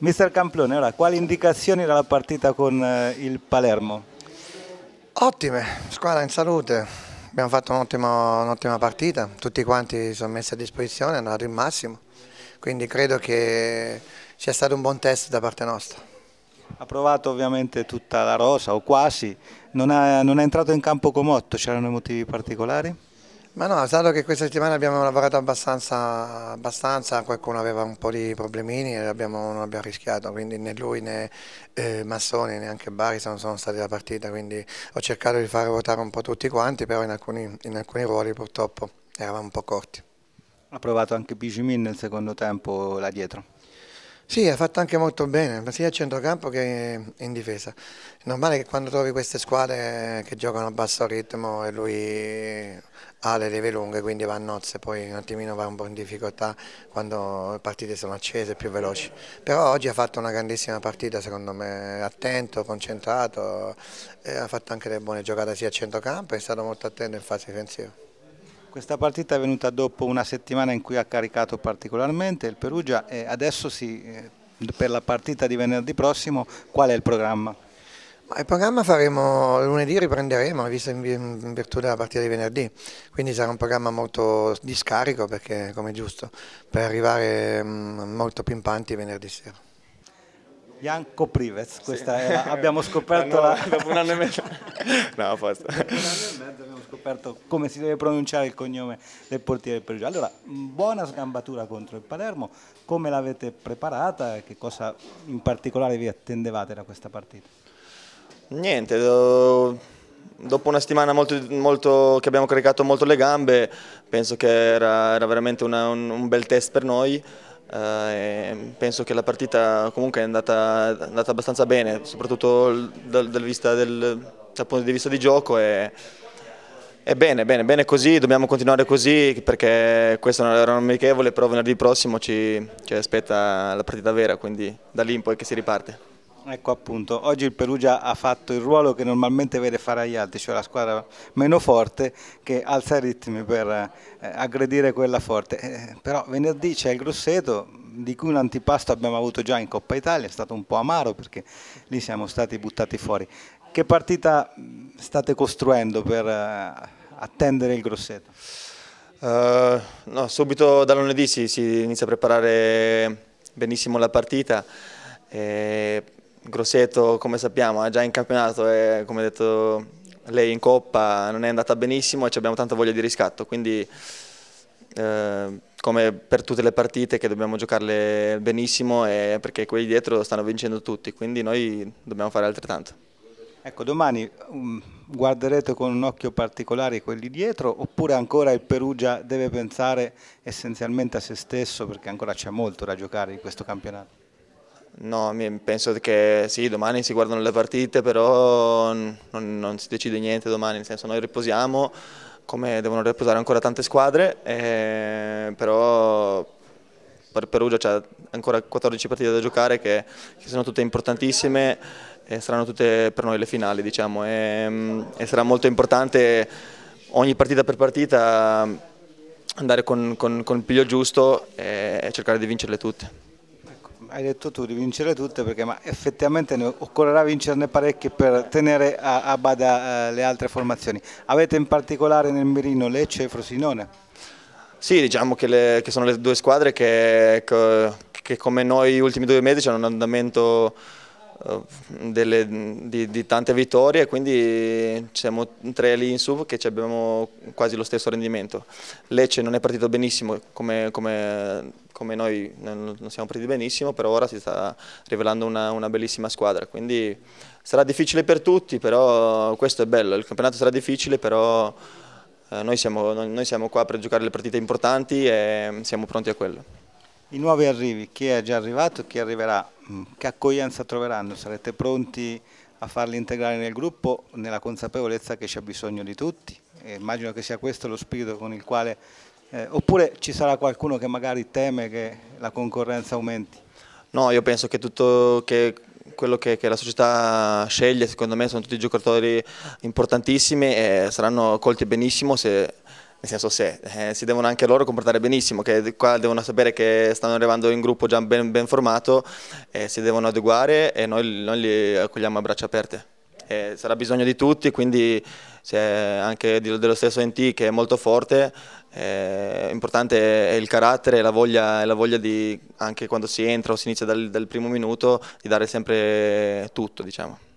Mister Camplone, ora, quali indicazioni dalla partita con eh, il Palermo? Ottime, squadra in salute, abbiamo fatto un'ottima partita, tutti quanti sono messi a disposizione, hanno dato il massimo, quindi credo che sia stato un buon test da parte nostra. Ha provato ovviamente tutta la rosa o quasi, non, ha, non è entrato in campo Comotto, c'erano motivi particolari? Ma no, dato che questa settimana abbiamo lavorato abbastanza, abbastanza, qualcuno aveva un po' di problemini e abbiamo, non abbiamo rischiato, quindi né lui né eh, Massoni neanche Bari sono, sono stati alla partita, quindi ho cercato di far ruotare un po' tutti quanti, però in alcuni, in alcuni ruoli purtroppo eravamo un po' corti. Ha provato anche Bijimin nel secondo tempo là dietro? Sì, ha fatto anche molto bene, sia a centrocampo che in difesa. È normale che quando trovi queste squadre che giocano a basso ritmo e lui ha le leve lunghe, quindi va a nozze, poi un attimino va un po' in difficoltà quando le partite sono accese e più veloci. Però oggi ha fatto una grandissima partita, secondo me, attento, concentrato, ha fatto anche delle buone giocate sia a centrocampo e è stato molto attento in fase difensiva. Questa partita è venuta dopo una settimana in cui ha caricato particolarmente il Perugia e adesso si, eh, per la partita di venerdì prossimo qual è il programma? Il programma faremo lunedì, riprenderemo, visto in virtù della partita di venerdì, quindi sarà un programma molto di scarico perché, come è giusto, per arrivare mm, molto pimpanti venerdì sera. Janko Privez, questa sì. era, abbiamo scoperto la... dopo un anno e mezzo. no, forse. Dopo un anno e mezzo abbiamo scoperto come si deve pronunciare il cognome del portiere del Perugia. Allora, buona sgambatura contro il Palermo, come l'avete preparata? e Che cosa in particolare vi attendevate da questa partita? Niente, do dopo una settimana molto, molto, che abbiamo caricato molto le gambe, penso che era, era veramente una, un, un, bel test per noi. Uh, penso che la partita comunque è andata, andata abbastanza bene, soprattutto dal, dal, vista del, dal punto di vista di gioco. E, e, bene, bene, bene così, dobbiamo continuare così perché questa non era un'amichevole, però venerdì prossimo ci, ci aspetta la partita vera, quindi da lì in poi che si riparte. Ecco appunto, oggi il Perugia ha fatto il ruolo che normalmente vede fare agli altri, cioè la squadra meno forte che alza i ritmi per eh, aggredire quella forte. Eh, però venerdì c'è il Grosseto, di cui un antipasto abbiamo avuto già in Coppa Italia, è stato un po' amaro perché lì siamo stati buttati fuori. Che partita state costruendo per eh, attendere il Grosseto? Uh, no, subito da lunedì si, si inizia a preparare benissimo la partita. E eh, Grosseto, come sappiamo, è già in campionato e come ha detto lei in coppa non è andata benissimo e abbiamo tanta voglia di riscatto, quindi eh, come per tutte le partite che dobbiamo giocarle benissimo perché quelli dietro stanno vincendo tutti, quindi noi dobbiamo fare altrettanto. Ecco, domani um, guarderete con un occhio particolare quelli dietro oppure ancora il Perugia deve pensare essenzialmente a se stesso perché ancora c'è molto da giocare in questo campionato? No, penso che sì, domani si guardano le partite, però non, non si decide niente domani, nel senso noi riposiamo come devono riposare ancora tante squadre, eh, però per Perugia c'è ancora 14 partite da giocare che, che sono tutte importantissime e saranno tutte per noi le finali, diciamo, e, e sarà molto importante ogni partita per partita andare con, con, con il piglio giusto e, e cercare di vincerle tutte hai detto tu di vincere tutte perché ma effettivamente ne occorrerà vincerne parecchie per tenere a, a bada eh, le altre formazioni. Avete in particolare nel mirino Lecce e Frosinone? Sì, diciamo che, le, che sono le due squadre che, che, che come noi gli ultimi due mesi hanno un andamento eh, delle, di, di, tante vittorie, quindi siamo tre lì in sub che abbiamo quasi lo stesso rendimento. Lecce non è partito benissimo come, come, come noi non siamo partiti benissimo, però ora si sta rivelando una, una, bellissima squadra, quindi sarà difficile per tutti, però questo è bello, il campionato sarà difficile, però eh, noi siamo, noi siamo qua per giocare le partite importanti e siamo pronti a quello. I nuovi arrivi, chi è già arrivato, e chi arriverà, mm, che accoglienza troveranno? Sarete pronti a farli integrare nel gruppo nella consapevolezza che c'è bisogno di tutti? E immagino che sia questo lo spirito con il quale... Eh, oppure ci sarà qualcuno che magari teme che la concorrenza aumenti? No, io penso che tutto che quello che, che, la società sceglie, secondo me sono tutti giocatori importantissimi e saranno colti benissimo se nel senso se eh, si devono anche loro comportare benissimo, che qua devono sapere che stanno arrivando in gruppo già ben, ben formato, eh, si devono adeguare e noi, noi li accogliamo a braccia aperte. Eh, sarà bisogno di tutti, quindi c'è anche dello stesso NT che è molto forte, eh, importante è il carattere e la voglia, la voglia di, anche quando si entra o si inizia dal, dal primo minuto, di dare sempre tutto. Diciamo.